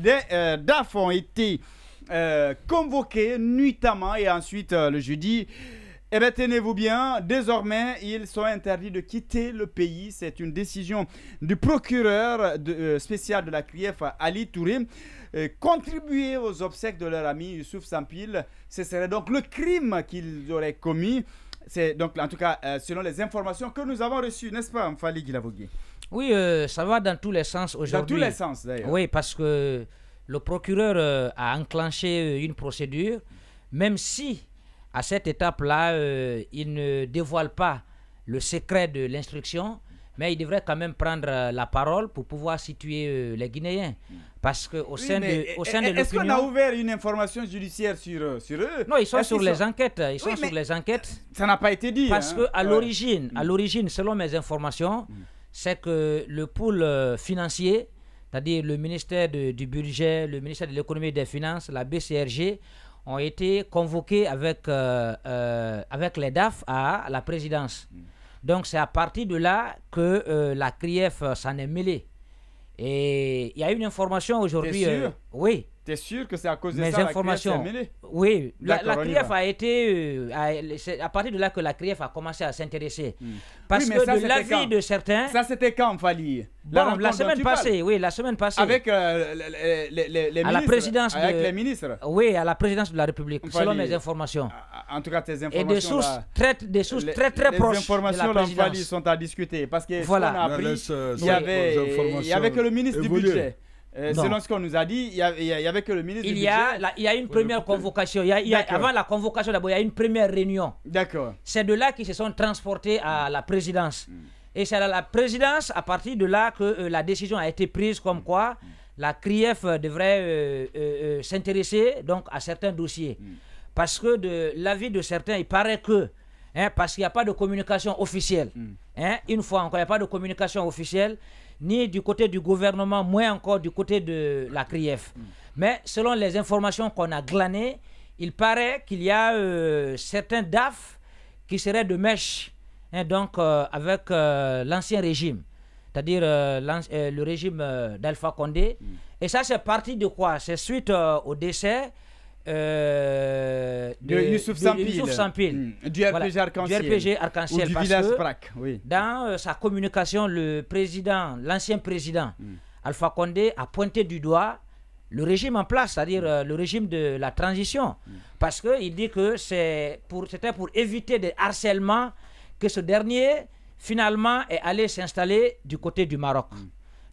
Les euh, DAF ont été euh, convoqués nuitamment et ensuite euh, le jeudi. Eh bien, tenez-vous bien, désormais, ils sont interdits de quitter le pays. C'est une décision du procureur spécial de la CUIF, Ali Touré. contribuer aux obsèques de leur ami Youssouf Sampil, ce serait donc le crime qu'ils auraient commis. C'est donc, en tout cas, euh, selon les informations que nous avons reçues, n'est-ce pas, Mfali Gilavogui Oui, euh, ça va dans tous les sens aujourd'hui. Dans tous les sens, d'ailleurs. Oui, parce que le procureur euh, a enclenché une procédure, même si, à cette étape-là, il ne dévoile pas le secret de l'instruction, mais il devrait quand même prendre euh, la parole pour pouvoir situer euh, les Guinéens. Parce qu'au sein de, au sein Est-ce qu'on a ouvert une information judiciaire sur, euh, sur eux Non, ils sont sur les enquêtes. Ils sont sur les enquêtes. Ça n'a pas été dit. Hein. Parce que qu'à l'origine, à mm. l'origine, selon mes informations, mm. c'est que le pôle financier, c'est-à-dire le ministère du budget, le ministère de l'économie et des finances, la BCRG, ont été convoqués avec, avec les DAF à la présidence. Mm. Donc c'est à partir de là que euh, la CRIEF euh, s'en est mêlée. Et il y a une information aujourd'hui. Euh, oui, T'es sûr que c'est à cause de ça informations. La CRIEF oui, la, CRIEF a été. Euh, c'est à partir de là que la CRIEF a commencé à s'intéresser. Hmm. Parce que de l'avis de certains. Ça, c'était quand, Fali la, semaine passée, oui, la semaine passée. Avec euh, les, ministres, la présidence avec les ministres. Oui, à la présidence de la République, selon mes informations. En tout cas, tes informations. Et des sources, là, très, des sources très, très proches. Les informations, de la présidence. sont à discuter. Parce que voilà. qu'on a appris, euh, il y avait, que le ministre du Budget selon ce qu'on nous a dit, il y, avait que le ministre il y A il y a une première convocation. Il y a, avant la convocation, d'abord, il y a une première réunion. D'accord. C'est de là qu'ils se sont transportés à la présidence. Et c'est à la présidence, à partir de là, que euh, la décision a été prise comme quoi la CRIEF euh, devrait euh, s'intéresser donc à certains dossiers. Mm. Parce que de l'avis de certains, il paraît que Hein, parce qu'il n'y a pas de communication officielle. Hmm. Hein, une fois encore, il n'y a pas de communication officielle, ni du côté du gouvernement, moins encore du côté de la CRIEF. Hmm. Mais selon les informations qu'on a glanées, il paraît qu'il y a euh, certains DAF qui seraient de mèche hein, donc, euh, avec euh, l'ancien régime, c'est-à-dire le régime d'Alpha Condé. Hmm. Et ça, c'est parti de quoi C'est suite au décès euh, de, Youssouf Sampil. Hmm. Du RPG Arc-en-Ciel. Du oui. dans euh, sa communication, le président, l'ancien président hmm. Alpha Condé a pointé du doigt le régime en place, c'est-à-dire hmm. euh, le régime de la transition. parce Parce qu'il dit que c'était pour, pour éviter des harcèlements que ce dernier, finalement, est allé s'installer du côté du Maroc.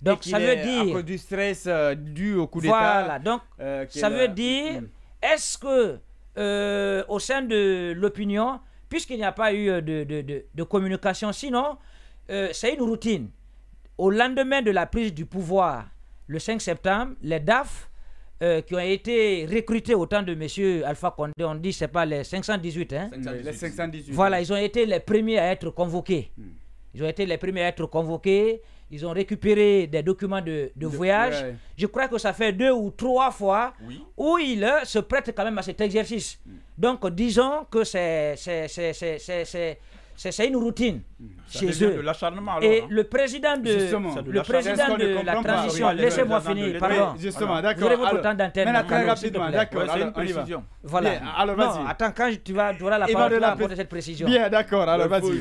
Donc ça veut dire... À cause du stress dû au coup d'État. Voilà, donc ça veut dire est-ce que euh, au sein de l'opinion, puisqu'il n'y a pas eu de, communication, sinon euh, c'est une routine. Au lendemain de la prise du pouvoir, le 5 septembre, les DAF euh, qui ont été recrutés au temps de M. Alpha Condé, on dit c'est pas les 518, hein? Les 518. Voilà, ils ont été les premiers à être convoqués. Hmm. Ils ont été les premiers à être convoqués ils ont récupéré des documents de, voyage. Je crois que ça fait deux ou trois fois où ils se prêtent quand même à cet exercice. Mm. Donc disons que c'est c'est une routine chez eux. De Et le président de, le président de, la transition, laissez-moi finir, pardon. Justement, d'accord. votre temps d'antenne. très rapidement, d'accord. c'est une précision. Voilà. attends, quand tu vas, tu la parole, tu vas cette précision. Bien, d'accord, alors vas-y.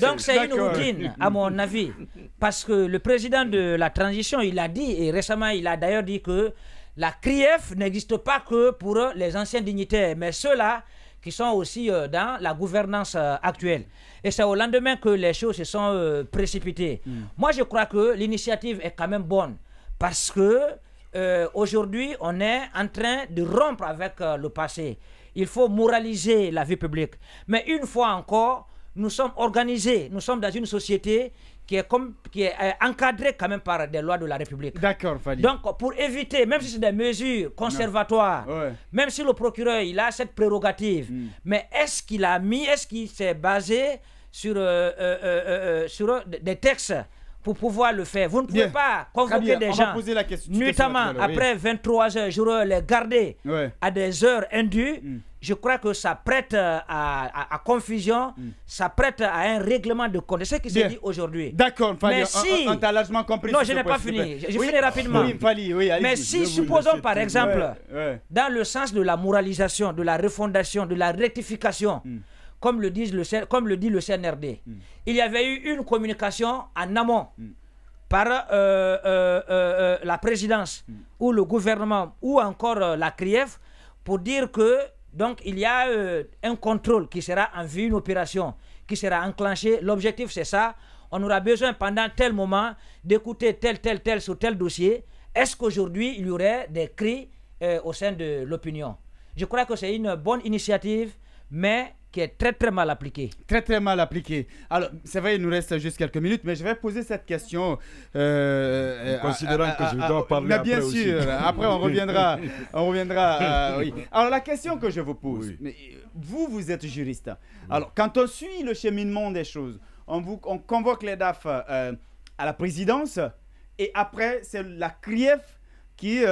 Donc c'est une routine, à mon avis, parce que le président de la transition, il a dit, et récemment, il a d'ailleurs dit que la CRIEF n'existe pas que pour les anciens dignitaires, mais ceux-là, qui sont aussi euh, dans la gouvernance euh, actuelle. Et c'est au lendemain que les choses se sont euh, précipitées. Hmm. Moi, je crois que l'initiative est quand même bonne parce que aujourd'hui, on est en train de rompre avec le passé. Il faut moraliser la vie publique. Mais une fois encore, nous sommes organisés, nous sommes dans une société qui est, comme, qui est euh, encadré quand même par des lois de la République. D'accord, Fadi. Donc, pour éviter, même si c'est des mesures conservatoires, même si le procureur, il a cette prérogative, hmm. mais est-ce qu'il a mis, est-ce qu'il s'est basé sur, euh, euh, sur des textes pour pouvoir le faire. Vous ne pouvez pas convoquer des gens, la notamment après 23 heures, je les garder à des heures indues. Hmm je crois que ça prête euh, à, confusion, hmm. ça prête à un règlement de compte. C'est ce qui s'est dit aujourd'hui. D'accord, Fali, compris. Non, je n'ai pas fini. Je, finis rapidement. Mais si, supposons par exemple, dans le sens de la moralisation, de la refondation, de la rectification, hmm. comme, le dit le, CNRD, hmm. il y avait eu une communication en amont par euh, euh, la présidence ou le gouvernement ou encore la CRIEF pour dire que donc il y a euh, un contrôle qui sera en vue, une opération qui sera enclenchée. L'objectif c'est ça. On aura besoin pendant tel moment d'écouter tel, tel, tel sur tel dossier. Est-ce qu'aujourd'hui il y aurait des cris euh, au sein de l'opinion Je crois que c'est une bonne initiative, mais qui est très très mal appliqué, Très très mal appliqué. Alors, c'est vrai, il nous reste juste quelques minutes, mais je vais poser cette question. Euh, euh, considérant que je dois en parler mais après bien sûr, après on reviendra. on reviendra euh, oui. Alors, la question que je vous pose, vous, vous êtes juriste. Alors, quand on suit le cheminement des choses, on, vous, on convoque les DAF à la présidence et après, c'est la CRIEF qui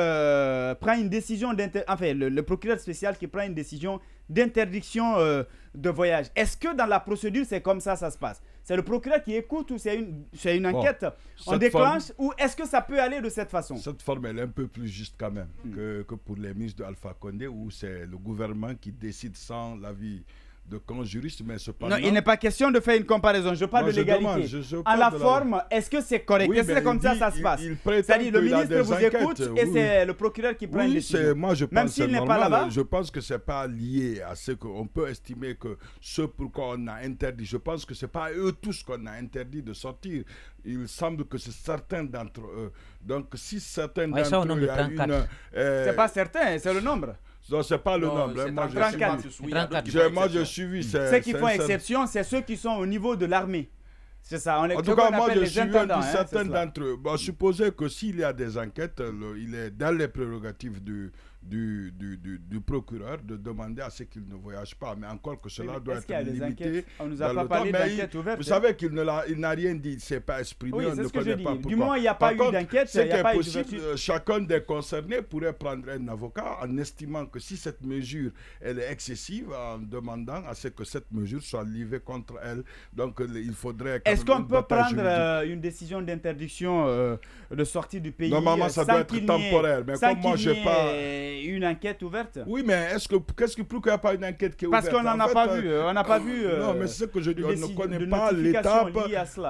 prend une décision, enfin, le procureur spécial qui prend une décision d'interdiction euh, de voyage. Est-ce que dans la procédure, c'est comme ça, ça se passe C'est le procureur qui écoute ou c'est une, enquête On déclenche ou est-ce que ça peut aller de cette façon Cette forme, elle est un peu plus juste quand même hmm. que, que, pour les ministres de Alpha Condé où c'est le gouvernement qui décide sans l'avis de camp juriste, mais cependant... Non, il n'est pas question de faire une comparaison. Je parle de l'égalité. À la, forme, est-ce que c'est correct Est-ce que c'est comme ça que ça se passe C'est-à-dire le ministre vous écoute et c'est le procureur qui prend les décision. Même s'il n'est pas là-bas. Je pense que ce n'est pas lié à ce qu'on peut estimer que ce pourquoi on a interdit. Je pense que ce n'est pas eux tous qu'on a interdit de sortir. Il semble que c'est certains d'entre eux. Donc, si certains d'entre eux... Euh, c'est pas certain, c'est le nombre. Non, c'est pas le nombre. Hein. je Moi, j'ai suivi. Mm. Ceux qui font exception, c'est ceux qui sont au niveau de l'armée. C'est ça. en tout cas, moi, je suis hein, certains d'entre eux. Bon, supposez que s'il y a des enquêtes, il est dans les prérogatives du, du, du, du, procureur de demander à ce qu'il ne voyage pas. Mais encore que cela doit être limité. On nous a pas parlé d'enquête Vous hein. savez qu'il n'a rien dit, il ne s'est pas exprimé, on ne pas Du moins, il n'y a pas eu d'enquête, c'est possible, euh, chacun des concernés pourrait prendre un avocat en estimant que si cette mesure elle est excessive, en demandant à ce que cette mesure soit livrée contre elle. Donc il faudrait... Est-ce qu'on peut prendre euh, une décision d'interdiction euh, de sortie du pays Normalement, ça doit être temporaire. Mais comme moi, je pas une enquête ouverte. Oui, mais est-ce que qu'est-ce que plus qu'il n'y a pas une enquête qui est ouverte Parce qu'on n'en euh, euh, a pas vu. On n'a pas vu. non, euh, mais c'est ce que je dis. On ne connaît pas l'étape.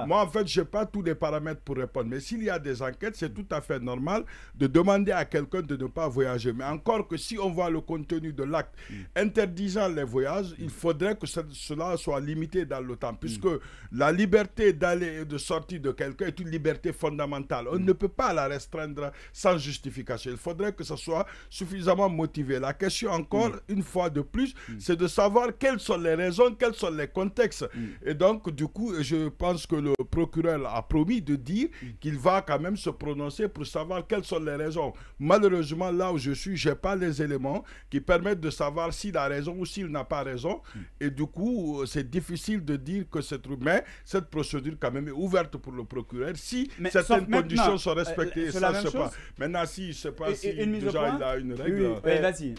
Moi, en fait, je n'ai pas tous les paramètres pour répondre. Mais s'il y a des enquêtes, c'est tout à fait normal de demander à quelqu'un de ne pas voyager. Mais encore que si on voit le contenu de l'acte hmm. interdisant les voyages, il hmm. faudrait que cela soit limité dans le temps, puisque hmm. la liberté d'aller et de sortir de quelqu'un est une liberté fondamentale. On ne peut pas la restreindre sans justification. Il faudrait que ce soit suffisant motivé. La question encore, mm. une fois de plus, mm. c'est de savoir quelles sont les raisons, quels sont les contextes. Mm. Et donc, du coup, je pense que le procureur a promis de dire qu'il va quand même se prononcer pour savoir quelles sont les raisons. Malheureusement, là où je suis, je n'ai pas les éléments qui permettent de savoir s'il a raison ou s'il n'a pas raison. Et du coup, c'est difficile de dire que c'est trop. Mais cette procédure, quand même, est ouverte pour le procureur si certaines conditions sont euh, respectées. ça se passe. Maintenant, si je ne sais pas si déjà il a une oui, vas-y.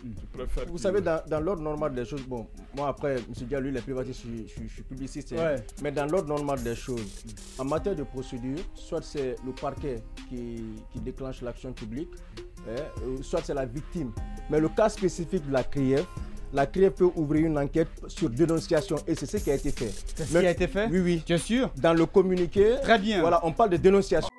Vous savez, dans, l'ordre normal des choses, bon, moi après, je Dia, lui, dit est privatiste, je, je, je, suis publiciste. Hein. Mais dans l'ordre normal des choses, en matière de procédure, soit c'est le parquet qui, déclenche l'action publique, hein, euh, soit c'est la victime. Mais le cas spécifique de la CRIEF, la CRIEF peut ouvrir une enquête sur dénonciation et c'est ce qui a été fait. C'est ce qui a été fait Oui, oui. Bien sûr. Dans le communiqué. Très Voilà, on parle de dénonciation.